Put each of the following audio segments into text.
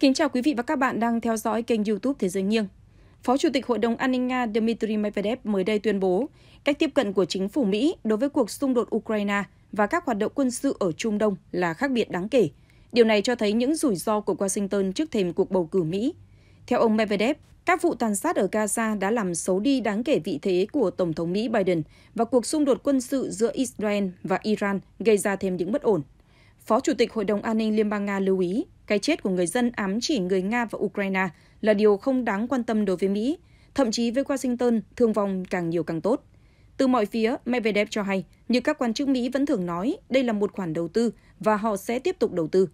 Kính chào quý vị và các bạn đang theo dõi kênh YouTube Thế giới nghiêng. Phó Chủ tịch Hội đồng An ninh Nga Dmitry Medvedev mới đây tuyên bố cách tiếp cận của chính phủ Mỹ đối với cuộc xung đột Ukraine và các hoạt động quân sự ở Trung Đông là khác biệt đáng kể. Điều này cho thấy những rủi ro của Washington trước thềm cuộc bầu cử Mỹ. Theo ông Medvedev, các vụ tàn sát ở Gaza đã làm xấu đi đáng kể vị thế của Tổng thống Mỹ Biden và cuộc xung đột quân sự giữa Israel và Iran gây ra thêm những bất ổn. Phó Chủ tịch Hội đồng An ninh Liên bang Nga lưu ý, cái chết của người dân ám chỉ người Nga và Ukraine là điều không đáng quan tâm đối với Mỹ. Thậm chí với Washington, thương vong càng nhiều càng tốt. Từ mọi phía, Medvedev cho hay, như các quan chức Mỹ vẫn thường nói, đây là một khoản đầu tư và họ sẽ tiếp tục đầu tư.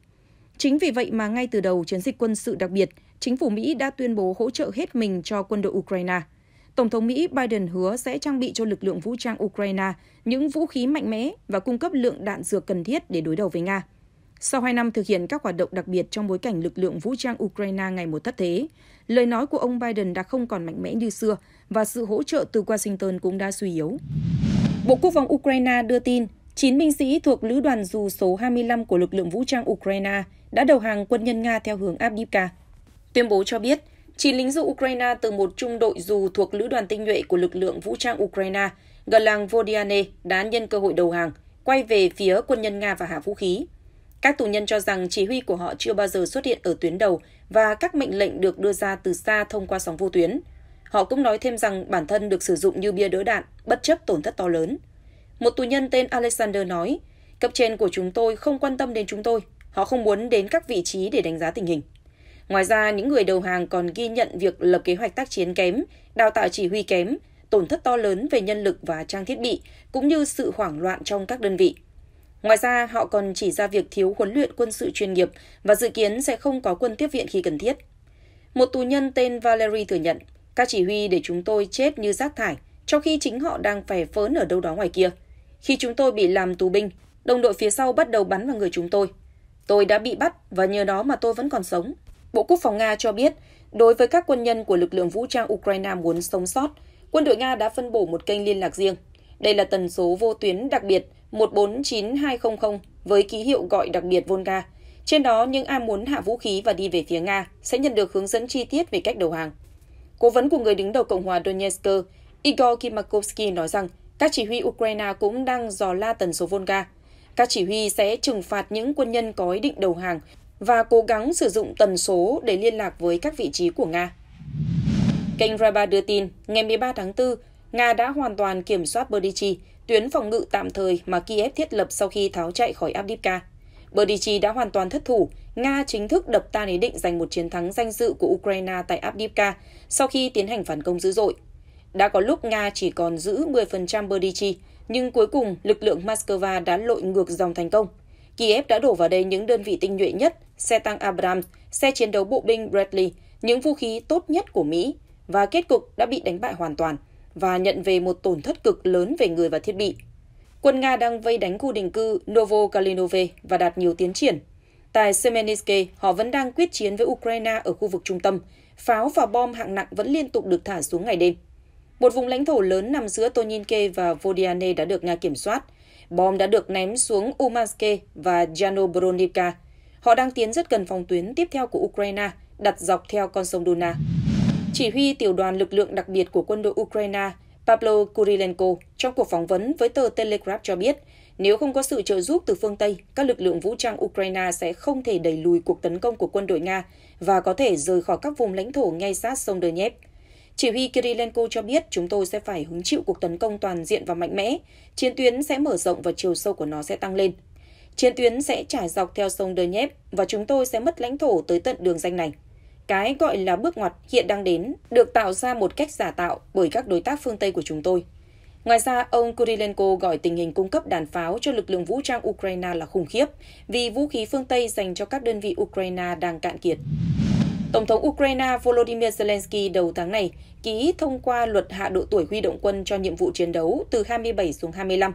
Chính vì vậy mà ngay từ đầu chiến dịch quân sự đặc biệt, chính phủ Mỹ đã tuyên bố hỗ trợ hết mình cho quân đội Ukraine – Tổng thống Mỹ Biden hứa sẽ trang bị cho lực lượng vũ trang Ukraine những vũ khí mạnh mẽ và cung cấp lượng đạn dược cần thiết để đối đầu với Nga. Sau hai năm thực hiện các hoạt động đặc biệt trong bối cảnh lực lượng vũ trang Ukraine ngày một thất thế, lời nói của ông Biden đã không còn mạnh mẽ như xưa và sự hỗ trợ từ Washington cũng đã suy yếu. Bộ Quốc phòng Ukraine đưa tin 9 binh sĩ thuộc Lữ đoàn dù số 25 của lực lượng vũ trang Ukraine đã đầu hàng quân nhân Nga theo hướng Abdivka. Tuyên bố cho biết, chỉ lính dù Ukraine từ một trung đội dù thuộc lữ đoàn tinh nhuệ của lực lượng vũ trang Ukraine gần làng Vodiane đã nhân cơ hội đầu hàng, quay về phía quân nhân Nga và hạ vũ khí. Các tù nhân cho rằng chỉ huy của họ chưa bao giờ xuất hiện ở tuyến đầu và các mệnh lệnh được đưa ra từ xa thông qua sóng vô tuyến. Họ cũng nói thêm rằng bản thân được sử dụng như bia đỡ đạn, bất chấp tổn thất to lớn. Một tù nhân tên Alexander nói, cấp trên của chúng tôi không quan tâm đến chúng tôi, họ không muốn đến các vị trí để đánh giá tình hình. Ngoài ra, những người đầu hàng còn ghi nhận việc lập kế hoạch tác chiến kém, đào tạo chỉ huy kém, tổn thất to lớn về nhân lực và trang thiết bị, cũng như sự hoảng loạn trong các đơn vị. Ngoài ra, họ còn chỉ ra việc thiếu huấn luyện quân sự chuyên nghiệp và dự kiến sẽ không có quân tiếp viện khi cần thiết. Một tù nhân tên Valery thừa nhận, các chỉ huy để chúng tôi chết như rác thải, trong khi chính họ đang phải phớn ở đâu đó ngoài kia. Khi chúng tôi bị làm tù binh, đồng đội phía sau bắt đầu bắn vào người chúng tôi. Tôi đã bị bắt và nhờ đó mà tôi vẫn còn sống. Bộ Quốc phòng Nga cho biết, đối với các quân nhân của lực lượng vũ trang Ukraine muốn sống sót, quân đội Nga đã phân bổ một kênh liên lạc riêng. Đây là tần số vô tuyến đặc biệt 149200 với ký hiệu gọi đặc biệt Volga. Trên đó, những ai muốn hạ vũ khí và đi về phía Nga sẽ nhận được hướng dẫn chi tiết về cách đầu hàng. Cố vấn của người đứng đầu Cộng hòa Donetsk, Igor Kimakovsky nói rằng các chỉ huy Ukraine cũng đang dò la tần số Volga. Các chỉ huy sẽ trừng phạt những quân nhân có ý định đầu hàng và cố gắng sử dụng tần số để liên lạc với các vị trí của Nga. Kênh Raba đưa tin, ngày 13 tháng 4, Nga đã hoàn toàn kiểm soát Berdichi, tuyến phòng ngự tạm thời mà Kiev thiết lập sau khi tháo chạy khỏi Avdiivka. Berdichi đã hoàn toàn thất thủ, Nga chính thức đập tan ý định giành một chiến thắng danh dự của Ukraine tại Avdiivka sau khi tiến hành phản công dữ dội. Đã có lúc Nga chỉ còn giữ 10% Berdichi, nhưng cuối cùng lực lượng Moscow đã lội ngược dòng thành công – Kiev đã đổ vào đây những đơn vị tinh nhuệ nhất, xe tăng Abrams, xe chiến đấu bộ binh Bradley, những vũ khí tốt nhất của Mỹ và kết cục đã bị đánh bại hoàn toàn và nhận về một tổn thất cực lớn về người và thiết bị. Quân Nga đang vây đánh khu định cư Novo Kalinove và đạt nhiều tiến triển. Tại Semeniske, họ vẫn đang quyết chiến với Ukraine ở khu vực trung tâm. Pháo và bom hạng nặng vẫn liên tục được thả xuống ngày đêm. Một vùng lãnh thổ lớn nằm giữa Toninke và Vodiane đã được Nga kiểm soát, bom đã được ném xuống Umanske và Janobronica. Họ đang tiến rất gần phòng tuyến tiếp theo của Ukraine, đặt dọc theo con sông Duna. Chỉ huy tiểu đoàn lực lượng đặc biệt của quân đội Ukraine Pablo Kurilenko trong cuộc phỏng vấn với tờ Telegraph cho biết, nếu không có sự trợ giúp từ phương Tây, các lực lượng vũ trang Ukraine sẽ không thể đẩy lùi cuộc tấn công của quân đội Nga và có thể rời khỏi các vùng lãnh thổ ngay sát sông Donetsk. Chỉ huy Kirilenko cho biết chúng tôi sẽ phải hứng chịu cuộc tấn công toàn diện và mạnh mẽ, chiến tuyến sẽ mở rộng và chiều sâu của nó sẽ tăng lên. Chiến tuyến sẽ trải dọc theo sông Donetsk và chúng tôi sẽ mất lãnh thổ tới tận đường danh này. Cái gọi là bước ngoặt hiện đang đến được tạo ra một cách giả tạo bởi các đối tác phương Tây của chúng tôi. Ngoài ra, ông Kurilenko gọi tình hình cung cấp đạn pháo cho lực lượng vũ trang Ukraine là khủng khiếp vì vũ khí phương Tây dành cho các đơn vị Ukraine đang cạn kiệt. Tổng thống Ukraine Volodymyr Zelensky đầu tháng này ký thông qua luật hạ độ tuổi huy động quân cho nhiệm vụ chiến đấu từ 27 xuống 25.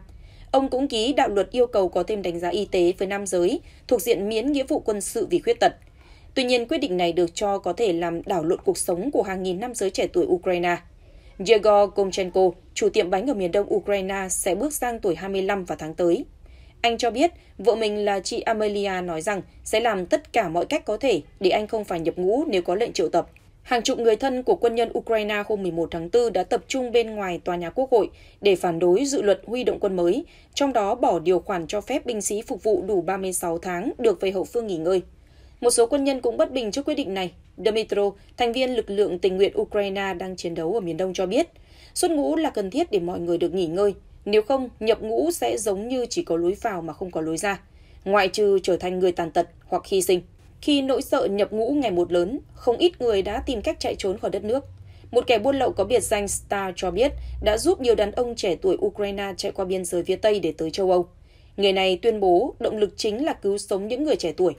Ông cũng ký đạo luật yêu cầu có thêm đánh giá y tế với nam giới thuộc diện miễn nghĩa vụ quân sự vì khuyết tật. Tuy nhiên, quyết định này được cho có thể làm đảo lộn cuộc sống của hàng nghìn nam giới trẻ tuổi Ukraine. Yegor Komchenko, chủ tiệm bánh ở miền đông Ukraine, sẽ bước sang tuổi 25 vào tháng tới. Anh cho biết vợ mình là chị Amelia nói rằng sẽ làm tất cả mọi cách có thể để anh không phải nhập ngũ nếu có lệnh triệu tập. Hàng chục người thân của quân nhân Ukraine hôm 11 tháng 4 đã tập trung bên ngoài tòa nhà Quốc hội để phản đối dự luật huy động quân mới, trong đó bỏ điều khoản cho phép binh sĩ phục vụ đủ 36 tháng được về hậu phương nghỉ ngơi. Một số quân nhân cũng bất bình trước quyết định này. Dmitro, thành viên lực lượng tình nguyện Ukraine đang chiến đấu ở miền Đông cho biết, xuất ngũ là cần thiết để mọi người được nghỉ ngơi, nếu không, nhập ngũ sẽ giống như chỉ có lối vào mà không có lối ra, ngoại trừ trở thành người tàn tật hoặc hy sinh. Khi nỗi sợ nhập ngũ ngày một lớn, không ít người đã tìm cách chạy trốn khỏi đất nước. Một kẻ buôn lậu có biệt danh Star cho biết đã giúp nhiều đàn ông trẻ tuổi Ukraine chạy qua biên giới phía Tây để tới châu Âu. Người này tuyên bố động lực chính là cứu sống những người trẻ tuổi.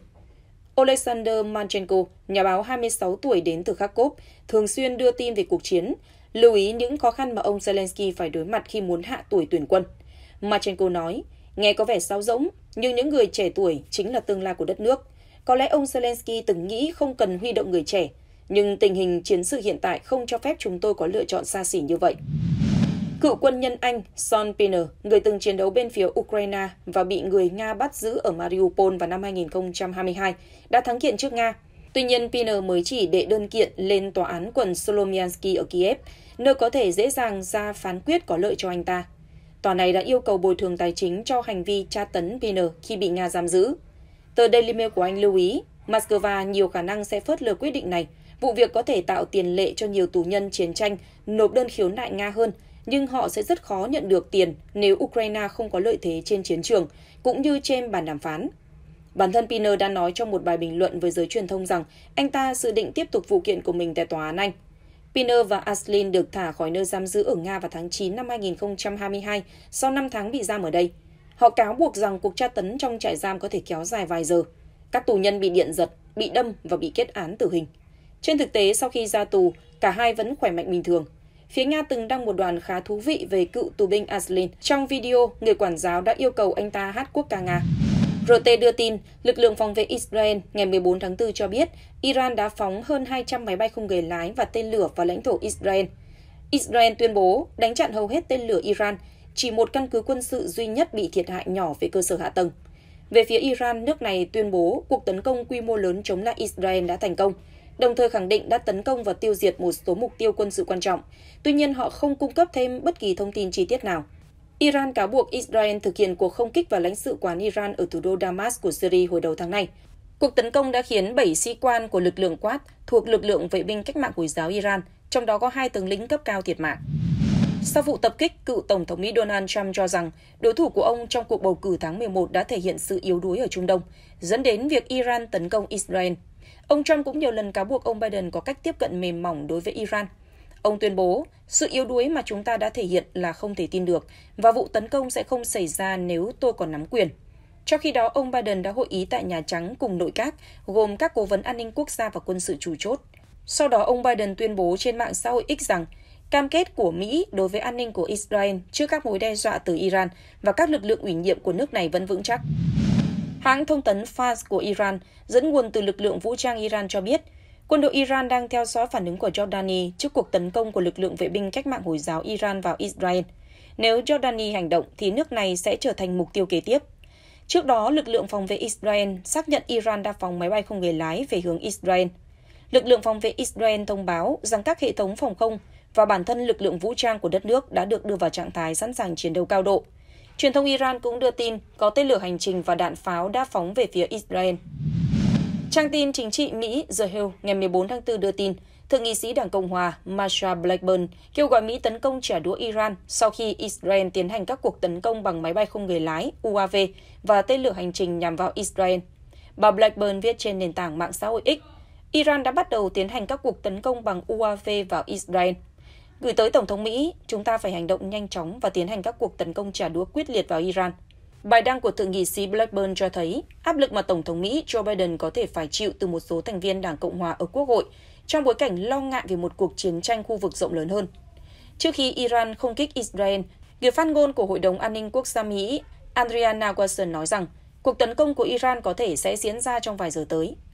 Alexander Manchenko, nhà báo 26 tuổi đến từ Kharkov, thường xuyên đưa tin về cuộc chiến, lưu ý những khó khăn mà ông Zelensky phải đối mặt khi muốn hạ tuổi tuyển quân. Machenko nói, nghe có vẻ sao rỗng, nhưng những người trẻ tuổi chính là tương lai của đất nước. Có lẽ ông Zelensky từng nghĩ không cần huy động người trẻ, nhưng tình hình chiến sự hiện tại không cho phép chúng tôi có lựa chọn xa xỉ như vậy. Cựu quân nhân Anh Son Pinner, người từng chiến đấu bên phía Ukraine và bị người Nga bắt giữ ở Mariupol vào năm 2022, đã thắng kiện trước Nga. Tuy nhiên, Pinner mới chỉ đệ đơn kiện lên tòa án quận Solomiansky ở Kiev nơi có thể dễ dàng ra phán quyết có lợi cho anh ta. Tòa này đã yêu cầu bồi thường tài chính cho hành vi tra tấn Viner khi bị Nga giam giữ. Tờ Daily Mail của anh lưu ý, Moscow nhiều khả năng sẽ phớt lờ quyết định này. Vụ việc có thể tạo tiền lệ cho nhiều tù nhân chiến tranh nộp đơn khiếu nại Nga hơn, nhưng họ sẽ rất khó nhận được tiền nếu Ukraine không có lợi thế trên chiến trường, cũng như trên bàn đàm phán. Bản thân Piner đã nói trong một bài bình luận với giới truyền thông rằng anh ta dự định tiếp tục vụ kiện của mình tại tòa án Anh Piner và Aslin được thả khỏi nơi giam giữ ở Nga vào tháng 9 năm 2022 sau 5 tháng bị giam ở đây. Họ cáo buộc rằng cuộc tra tấn trong trại giam có thể kéo dài vài giờ. Các tù nhân bị điện giật, bị đâm và bị kết án tử hình. Trên thực tế, sau khi ra tù, cả hai vẫn khỏe mạnh bình thường. Phía Nga từng đăng một đoàn khá thú vị về cựu tù binh Aslin. Trong video, người quản giáo đã yêu cầu anh ta hát quốc ca Nga. RT đưa tin, lực lượng phòng vệ Israel ngày 14 tháng 4 cho biết Iran đã phóng hơn 200 máy bay không người lái và tên lửa vào lãnh thổ Israel. Israel tuyên bố đánh chặn hầu hết tên lửa Iran, chỉ một căn cứ quân sự duy nhất bị thiệt hại nhỏ về cơ sở hạ tầng. Về phía Iran, nước này tuyên bố cuộc tấn công quy mô lớn chống lại Israel đã thành công, đồng thời khẳng định đã tấn công và tiêu diệt một số mục tiêu quân sự quan trọng. Tuy nhiên, họ không cung cấp thêm bất kỳ thông tin chi tiết nào. Iran cáo buộc Israel thực hiện cuộc không kích vào lãnh sự quán Iran ở thủ đô Damas của Syria hồi đầu tháng này. Cuộc tấn công đã khiến 7 sĩ quan của lực lượng Quad thuộc lực lượng vệ binh cách mạng Hồi giáo Iran, trong đó có hai tướng lĩnh cấp cao thiệt mạng. Sau vụ tập kích, cựu Tổng thống Mỹ Donald Trump cho rằng đối thủ của ông trong cuộc bầu cử tháng 11 đã thể hiện sự yếu đuối ở Trung Đông, dẫn đến việc Iran tấn công Israel. Ông Trump cũng nhiều lần cáo buộc ông Biden có cách tiếp cận mềm mỏng đối với Iran – Ông tuyên bố, sự yếu đuối mà chúng ta đã thể hiện là không thể tin được và vụ tấn công sẽ không xảy ra nếu tôi còn nắm quyền. Trong khi đó, ông Biden đã hội ý tại Nhà Trắng cùng nội các, gồm các cố vấn an ninh quốc gia và quân sự chủ chốt. Sau đó, ông Biden tuyên bố trên mạng xã hội X rằng cam kết của Mỹ đối với an ninh của Israel trước các mối đe dọa từ Iran và các lực lượng ủy nhiệm của nước này vẫn vững chắc. Hãng thông tấn Fars của Iran dẫn nguồn từ lực lượng vũ trang Iran cho biết, Quân đội Iran đang theo dõi phản ứng của Jordani trước cuộc tấn công của lực lượng vệ binh cách mạng Hồi giáo Iran vào Israel. Nếu Jordani hành động thì nước này sẽ trở thành mục tiêu kế tiếp. Trước đó, lực lượng phòng vệ Israel xác nhận Iran đã phóng máy bay không người lái về hướng Israel. Lực lượng phòng vệ Israel thông báo rằng các hệ thống phòng không và bản thân lực lượng vũ trang của đất nước đã được đưa vào trạng thái sẵn sàng chiến đấu cao độ. Truyền thông Iran cũng đưa tin có tên lửa hành trình và đạn pháo đã phóng về phía Israel. Trang tin chính trị Mỹ The Hill ngày 14 tháng 4 đưa tin, Thượng nghị sĩ Đảng Cộng hòa Marsha Blackburn kêu gọi Mỹ tấn công trả đũa Iran sau khi Israel tiến hành các cuộc tấn công bằng máy bay không người lái UAV và tên lửa hành trình nhằm vào Israel. Bà Blackburn viết trên nền tảng mạng xã hội X, Iran đã bắt đầu tiến hành các cuộc tấn công bằng UAV vào Israel. Gửi tới Tổng thống Mỹ, chúng ta phải hành động nhanh chóng và tiến hành các cuộc tấn công trả đũa quyết liệt vào Iran, Bài đăng của thượng nghị sĩ Blackburn cho thấy áp lực mà Tổng thống Mỹ Joe Biden có thể phải chịu từ một số thành viên Đảng Cộng Hòa ở Quốc hội trong bối cảnh lo ngại về một cuộc chiến tranh khu vực rộng lớn hơn. Trước khi Iran không kích Israel, người phát ngôn của Hội đồng An ninh Quốc gia Mỹ Andrea Watson nói rằng cuộc tấn công của Iran có thể sẽ diễn ra trong vài giờ tới